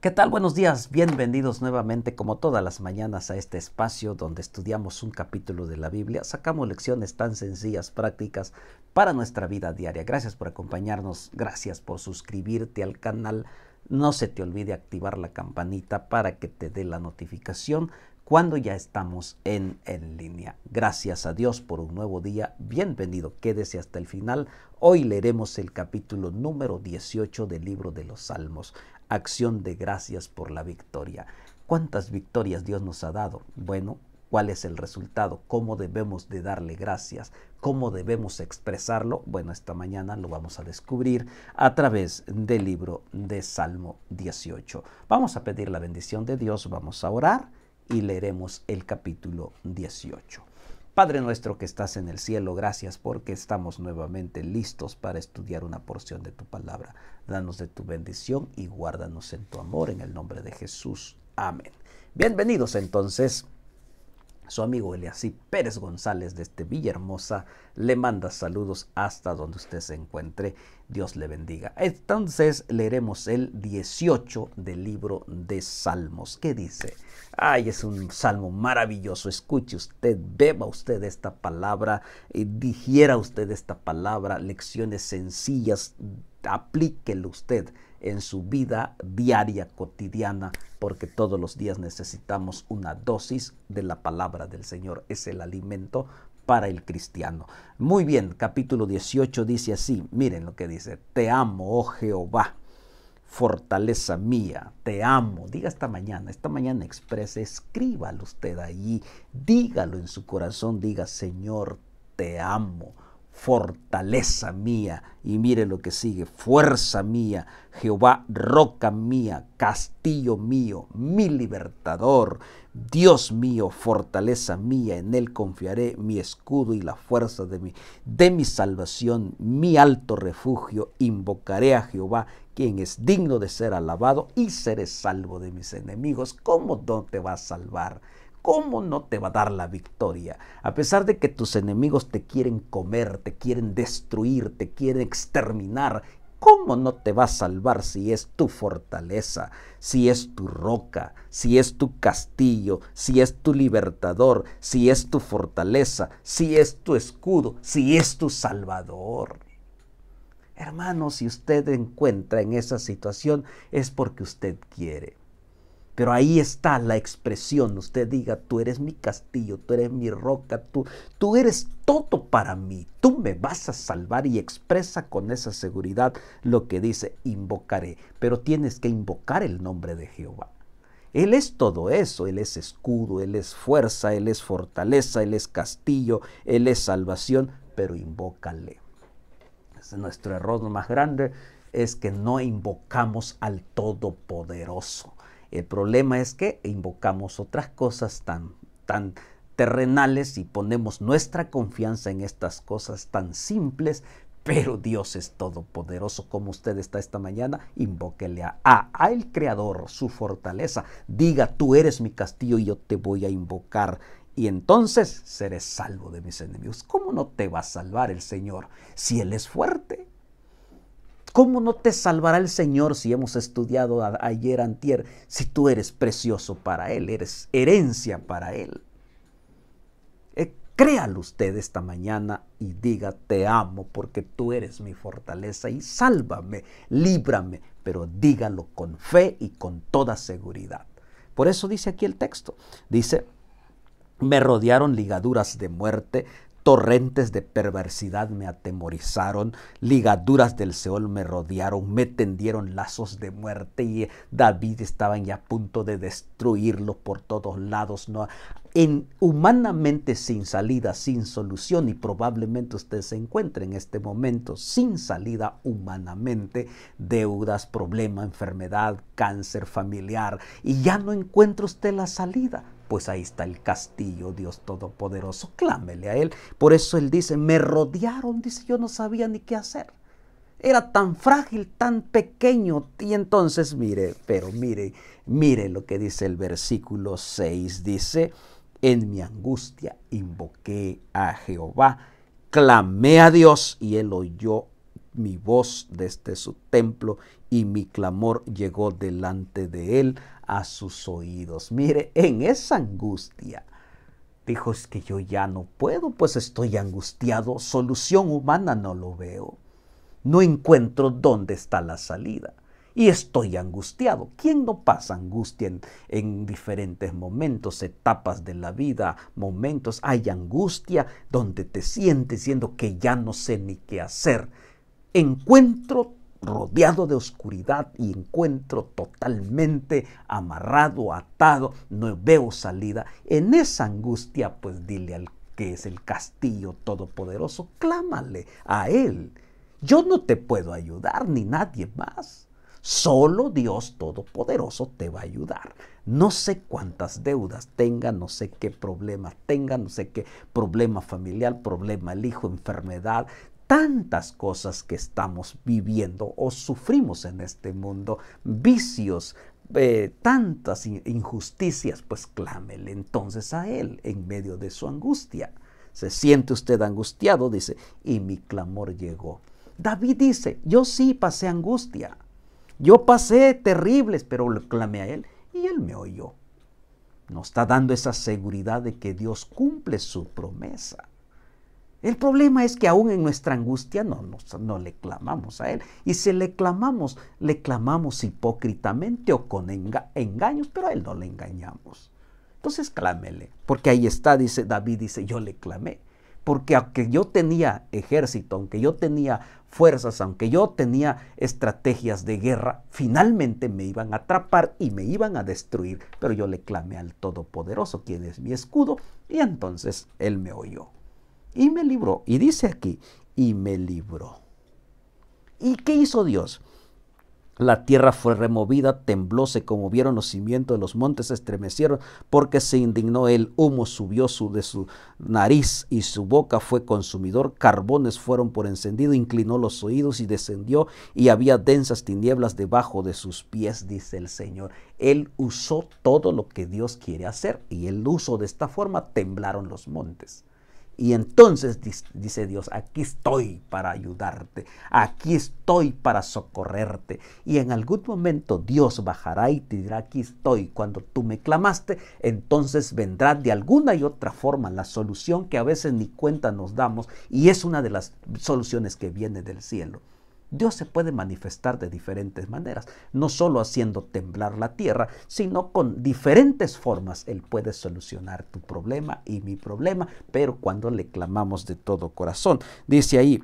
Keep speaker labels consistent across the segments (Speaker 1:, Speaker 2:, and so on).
Speaker 1: ¿Qué tal? Buenos días, bienvenidos nuevamente como todas las mañanas a este espacio donde estudiamos un capítulo de la Biblia, sacamos lecciones tan sencillas, prácticas para nuestra vida diaria. Gracias por acompañarnos, gracias por suscribirte al canal. No se te olvide activar la campanita para que te dé la notificación cuando ya estamos en, en línea. Gracias a Dios por un nuevo día. Bienvenido, quédese hasta el final. Hoy leeremos el capítulo número 18 del libro de los Salmos, Acción de Gracias por la Victoria. ¿Cuántas victorias Dios nos ha dado? Bueno, cuál es el resultado, cómo debemos de darle gracias, cómo debemos expresarlo. Bueno, esta mañana lo vamos a descubrir a través del libro de Salmo 18. Vamos a pedir la bendición de Dios, vamos a orar y leeremos el capítulo 18. Padre nuestro que estás en el cielo, gracias porque estamos nuevamente listos para estudiar una porción de tu palabra. Danos de tu bendición y guárdanos en tu amor en el nombre de Jesús. Amén. Bienvenidos entonces su amigo Eliasí Pérez González de este Villahermosa le manda saludos hasta donde usted se encuentre. Dios le bendiga. Entonces leeremos el 18 del libro de Salmos. ¿Qué dice? Ay, es un salmo maravilloso. Escuche usted, beba usted esta palabra, eh, digiera usted esta palabra, lecciones sencillas, aplíquelo usted en su vida diaria, cotidiana, porque todos los días necesitamos una dosis de la palabra del Señor. Es el alimento para el cristiano. Muy bien, capítulo 18 dice así, miren lo que dice, te amo, oh Jehová, fortaleza mía, te amo. Diga esta mañana, esta mañana exprese, escríbalo usted allí, dígalo en su corazón, diga, Señor, te amo fortaleza mía. Y mire lo que sigue, fuerza mía, Jehová, roca mía, castillo mío, mi libertador, Dios mío, fortaleza mía, en él confiaré mi escudo y la fuerza de mi, de mi salvación, mi alto refugio, invocaré a Jehová, quien es digno de ser alabado, y seré salvo de mis enemigos. ¿Cómo no te va a salvar? ¿Cómo no te va a dar la victoria? A pesar de que tus enemigos te quieren comer, te quieren destruir, te quieren exterminar, ¿cómo no te va a salvar si es tu fortaleza, si es tu roca, si es tu castillo, si es tu libertador, si es tu fortaleza, si es tu escudo, si es tu salvador? Hermano, si usted encuentra en esa situación es porque usted quiere. Pero ahí está la expresión. Usted diga, tú eres mi castillo, tú eres mi roca, tú, tú eres todo para mí, tú me vas a salvar y expresa con esa seguridad lo que dice, invocaré. Pero tienes que invocar el nombre de Jehová. Él es todo eso, Él es escudo, Él es fuerza, Él es fortaleza, Él es castillo, Él es salvación, pero invócale. nuestro error más grande es que no invocamos al Todopoderoso. El problema es que invocamos otras cosas tan, tan terrenales y ponemos nuestra confianza en estas cosas tan simples, pero Dios es todopoderoso como usted está esta mañana, invóquele a, a, a, el Creador, su fortaleza. Diga, tú eres mi castillo y yo te voy a invocar. Y entonces seré salvo de mis enemigos. ¿Cómo no te va a salvar el Señor si Él es fuerte? ¿Cómo no te salvará el Señor si hemos estudiado ayer antier? Si tú eres precioso para Él, eres herencia para Él. Eh, créalo usted esta mañana y diga, te amo porque tú eres mi fortaleza y sálvame, líbrame, pero dígalo con fe y con toda seguridad. Por eso dice aquí el texto, dice, me rodearon ligaduras de muerte, Torrentes de perversidad me atemorizaron, ligaduras del Seol me rodearon, me tendieron lazos de muerte y David estaba ya a punto de destruirlo por todos lados. No, humanamente sin salida, sin solución y probablemente usted se encuentre en este momento sin salida humanamente, deudas, problema, enfermedad, cáncer familiar y ya no encuentra usted la salida pues ahí está el castillo, Dios Todopoderoso, clámele a Él. Por eso Él dice, me rodearon, dice, yo no sabía ni qué hacer. Era tan frágil, tan pequeño. Y entonces, mire, pero mire, mire lo que dice el versículo 6, dice, en mi angustia invoqué a Jehová, clamé a Dios y Él oyó mi voz desde su templo y mi clamor llegó delante de él a sus oídos. Mire, en esa angustia, dijo, es que yo ya no puedo, pues estoy angustiado, solución humana no lo veo. No encuentro dónde está la salida y estoy angustiado. ¿Quién no pasa angustia en, diferentes momentos, etapas de la vida, momentos? Hay angustia donde te sientes diciendo que ya no sé ni qué hacer encuentro rodeado de oscuridad y encuentro totalmente amarrado, atado, no veo salida. En esa angustia, pues dile al que es el castillo todopoderoso, clámale a él. Yo no te puedo ayudar ni nadie más. Solo Dios Todopoderoso te va a ayudar. No sé cuántas deudas tenga, no sé qué problemas tenga, no sé qué problema familiar, problema el hijo, enfermedad, tantas cosas que estamos viviendo o sufrimos en este mundo, vicios, eh, tantas injusticias, pues clámele entonces a Él en medio de su angustia. Se siente usted angustiado, dice, y mi clamor llegó. David dice, yo sí pasé angustia, yo pasé terribles, pero le clamé a Él y Él me oyó. Nos está dando esa seguridad de que Dios cumple su promesa. El problema es que aún en nuestra angustia no, le clamamos a Él. Y si le clamamos, le clamamos hipócritamente o con engaños, pero a Él no le engañamos. Entonces clámele, porque ahí está, dice David, dice, yo le clamé. Porque aunque yo tenía ejército, aunque yo tenía fuerzas, aunque yo tenía estrategias de guerra, finalmente me iban a atrapar y me iban a destruir. Pero yo le clamé al Todopoderoso, quien es mi escudo, y entonces Él me oyó. Y me libró. Y dice aquí, y me libró. ¿Y qué hizo Dios? La tierra fue removida, tembló, se vieron los cimientos de los montes, se estremecieron, porque se indignó él. Humo subió su, de su nariz y su boca fue consumidor. Carbones fueron por encendido, inclinó los oídos y descendió, y había densas tinieblas debajo de sus pies, dice el Señor. Él usó todo lo que Dios quiere hacer, y el uso de esta forma temblaron los montes. Y entonces dice Dios, aquí estoy para ayudarte, aquí estoy para socorrerte. Y en algún momento Dios bajará y te dirá, aquí estoy. Cuando tú me clamaste, entonces vendrá de alguna y otra forma la solución que a veces ni cuenta nos damos. Y es una de las soluciones que viene del cielo. Dios se puede manifestar de diferentes maneras, no solo haciendo temblar la tierra, sino con diferentes formas. Él puede solucionar tu problema y mi problema, pero cuando le clamamos de todo corazón. Dice ahí,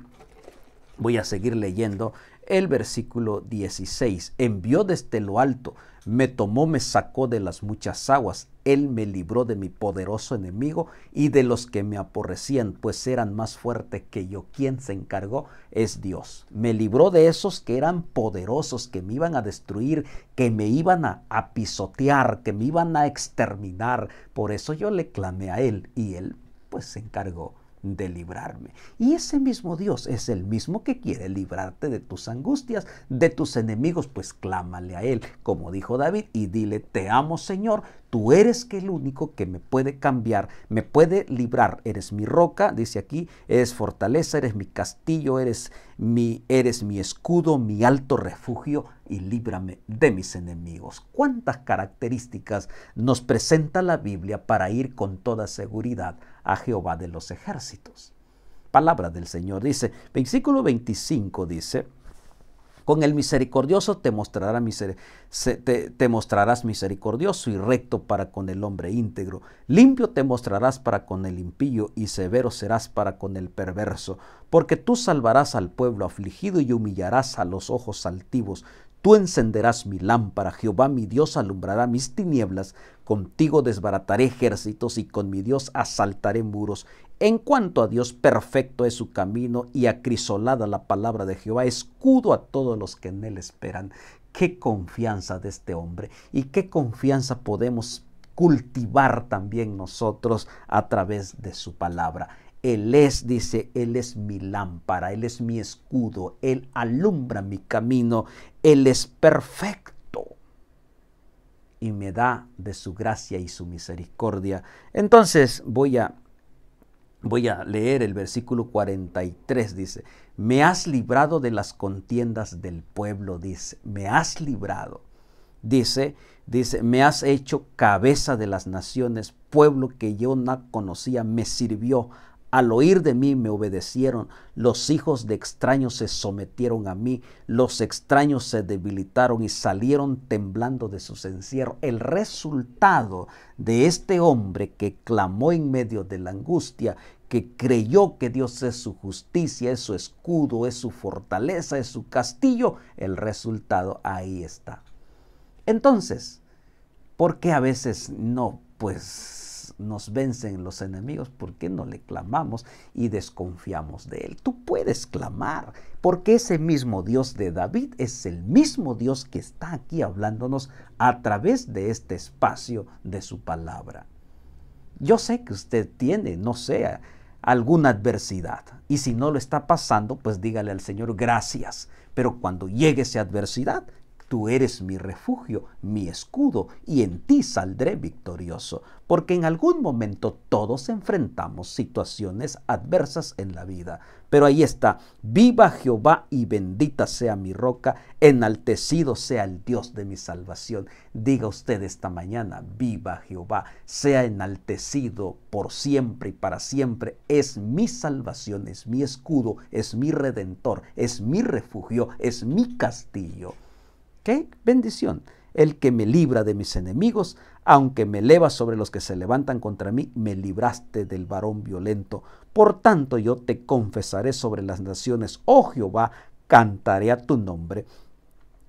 Speaker 1: Voy a seguir leyendo el versículo 16. Envió desde lo alto, me tomó, me sacó de las muchas aguas. Él me libró de mi poderoso enemigo y de los que me aborrecían, pues eran más fuertes que yo. Quien se encargó es Dios. Me libró de esos que eran poderosos, que me iban a destruir, que me iban a, a pisotear, que me iban a exterminar. Por eso yo le clamé a Él y Él pues se encargó de librarme. Y ese mismo Dios es el mismo que quiere librarte de tus angustias, de tus enemigos, pues clámale a Él, como dijo David, y dile, te amo Señor, tú eres que el único que me puede cambiar, me puede librar, eres mi roca, dice aquí, eres fortaleza, eres mi castillo, eres mi, eres mi escudo, mi alto refugio, y líbrame de mis enemigos. ¿Cuántas características nos presenta la Biblia para ir con toda seguridad a Jehová de los ejércitos? Palabra del Señor dice, versículo 25 dice, con el misericordioso te, mostrará te, mostrarás misericordioso y recto para con el hombre íntegro. Limpio te mostrarás para con el impío y severo serás para con el perverso. Porque tú salvarás al pueblo afligido y humillarás a los ojos altivos. Tú encenderás mi lámpara, Jehová mi Dios alumbrará mis tinieblas, contigo desbarataré ejércitos y con mi Dios asaltaré muros. En cuanto a Dios, perfecto es su camino y acrisolada la palabra de Jehová, escudo a todos los que en él esperan. Qué confianza de este hombre y qué confianza podemos cultivar también nosotros a través de su palabra. Él es, dice, Él es mi lámpara, Él es mi escudo, Él alumbra mi camino, Él es perfecto y me da de su gracia y su misericordia. Entonces voy a, voy a leer el versículo 43, dice, me has librado de las contiendas del pueblo, dice, me has librado. Dice, dice, me has hecho cabeza de las naciones, pueblo que yo no conocía, me sirvió al oír de mí me obedecieron, los hijos de extraños se sometieron a mí, los extraños se debilitaron y salieron temblando de sus encierros. El resultado de este hombre que clamó en medio de la angustia, que creyó que Dios es su justicia, es su escudo, es su fortaleza, es su castillo, el resultado ahí está. Entonces, ¿por qué a veces no? Pues nos vencen los enemigos, ¿por qué no le clamamos y desconfiamos de Él? Tú puedes clamar, porque ese mismo Dios de David es el mismo Dios que está aquí hablándonos a través de este espacio de su palabra. Yo sé que usted tiene, no sé, alguna adversidad. Y si no lo está pasando, pues dígale al Señor gracias. Pero cuando llegue esa adversidad, Tú eres mi refugio, mi escudo, y en ti saldré victorioso, porque en algún momento todos enfrentamos situaciones adversas en la vida. Pero ahí está, viva Jehová y bendita sea mi roca, enaltecido sea el Dios de mi salvación. Diga usted esta mañana, viva Jehová, sea enaltecido por siempre y para siempre. Es mi salvación, es mi escudo, es mi redentor, es mi refugio, es mi castillo. ¡Qué bendición! El que me libra de mis enemigos, aunque me eleva sobre los que se levantan contra mí, me libraste del varón violento. Por tanto yo te confesaré sobre las naciones, oh Jehová, cantaré a tu nombre.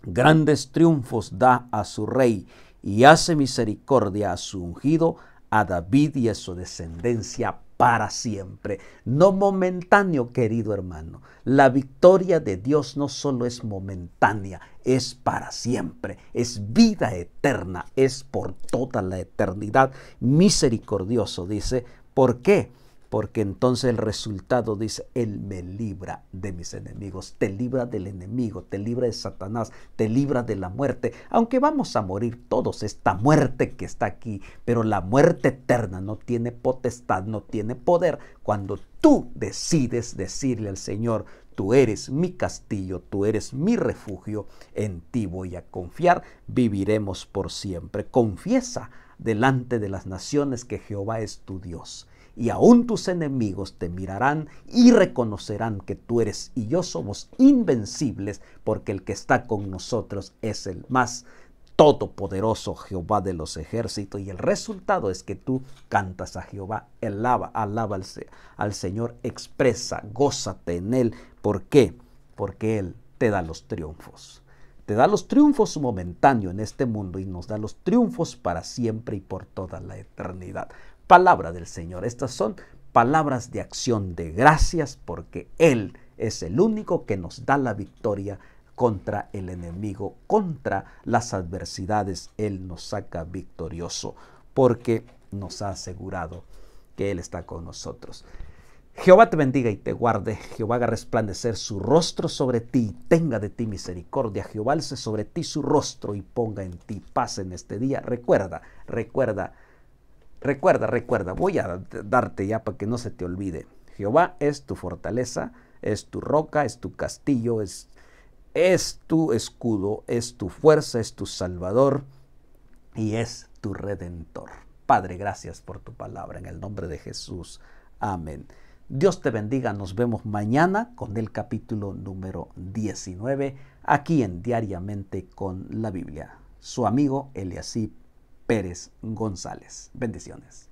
Speaker 1: Grandes triunfos da a su rey y hace misericordia a su ungido, a David y a su descendencia para siempre, no momentáneo, querido hermano. La victoria de Dios no solo es momentánea, es para siempre, es vida eterna, es por toda la eternidad. Misericordioso, dice. ¿Por qué? porque entonces el resultado dice, Él me libra de mis enemigos, te libra del enemigo, te libra de Satanás, te libra de la muerte, aunque vamos a morir todos, esta muerte que está aquí, pero la muerte eterna no tiene potestad, no tiene poder, cuando tú decides decirle al Señor, Tú eres mi castillo, tú eres mi refugio, en ti voy a confiar, viviremos por siempre. Confiesa delante de las naciones que Jehová es tu Dios y aún tus enemigos te mirarán y reconocerán que tú eres y yo somos invencibles, porque el que está con nosotros es el más todopoderoso Jehová de los ejércitos. Y el resultado es que tú cantas a Jehová, alaba, al, al Señor, expresa, gózate en Él. ¿Por qué? Porque Él te da los triunfos te da los triunfos momentáneos en este mundo y nos da los triunfos para siempre y por toda la eternidad palabra del Señor. Estas son palabras de acción de gracias porque Él es el único que nos da la victoria contra el enemigo, contra las adversidades. Él nos saca victorioso porque nos ha asegurado que Él está con nosotros. Jehová te bendiga y te guarde. Jehová haga resplandecer su rostro sobre ti y tenga de ti misericordia. Jehová alce sobre ti su rostro y ponga en ti paz en este día. Recuerda, recuerda Recuerda, recuerda, voy a darte ya para que no se te olvide. Jehová es tu fortaleza, es tu roca, es tu castillo, es, es tu escudo, es tu fuerza, es tu salvador y es tu redentor. Padre, gracias por tu palabra en el nombre de Jesús. Amén. Dios te bendiga. Nos vemos mañana con el capítulo número 19 aquí en Diariamente con la Biblia. Su amigo Eliasip Pérez González. Bendiciones.